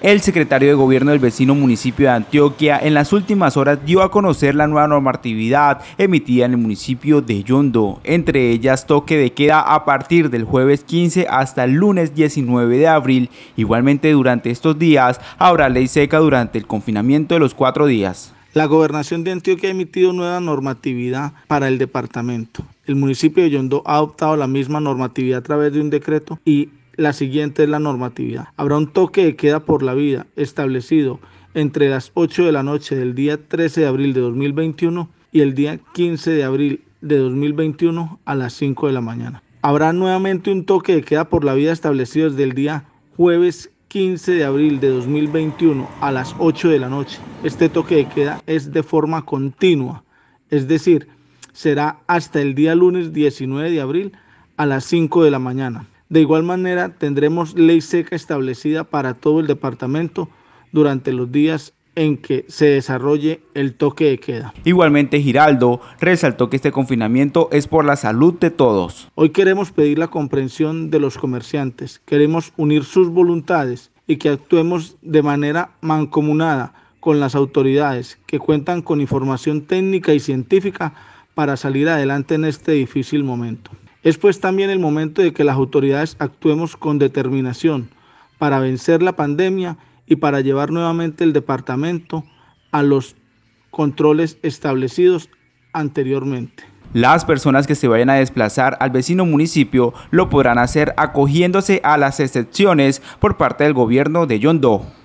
El secretario de gobierno del vecino municipio de Antioquia en las últimas horas dio a conocer la nueva normatividad emitida en el municipio de Yondo, entre ellas toque de queda a partir del jueves 15 hasta el lunes 19 de abril. Igualmente durante estos días habrá ley seca durante el confinamiento de los cuatro días. La gobernación de Antioquia ha emitido nueva normatividad para el departamento. El municipio de Yondo ha adoptado la misma normatividad a través de un decreto y la siguiente es la normatividad. Habrá un toque de queda por la vida establecido entre las 8 de la noche del día 13 de abril de 2021 y el día 15 de abril de 2021 a las 5 de la mañana. Habrá nuevamente un toque de queda por la vida establecido desde el día jueves 15 de abril de 2021 a las 8 de la noche. Este toque de queda es de forma continua, es decir, será hasta el día lunes 19 de abril a las 5 de la mañana. De igual manera, tendremos ley seca establecida para todo el departamento durante los días en que se desarrolle el toque de queda. Igualmente, Giraldo resaltó que este confinamiento es por la salud de todos. Hoy queremos pedir la comprensión de los comerciantes, queremos unir sus voluntades y que actuemos de manera mancomunada con las autoridades que cuentan con información técnica y científica para salir adelante en este difícil momento. Es pues también el momento de que las autoridades actuemos con determinación para vencer la pandemia y para llevar nuevamente el departamento a los controles establecidos anteriormente. Las personas que se vayan a desplazar al vecino municipio lo podrán hacer acogiéndose a las excepciones por parte del gobierno de Yondó.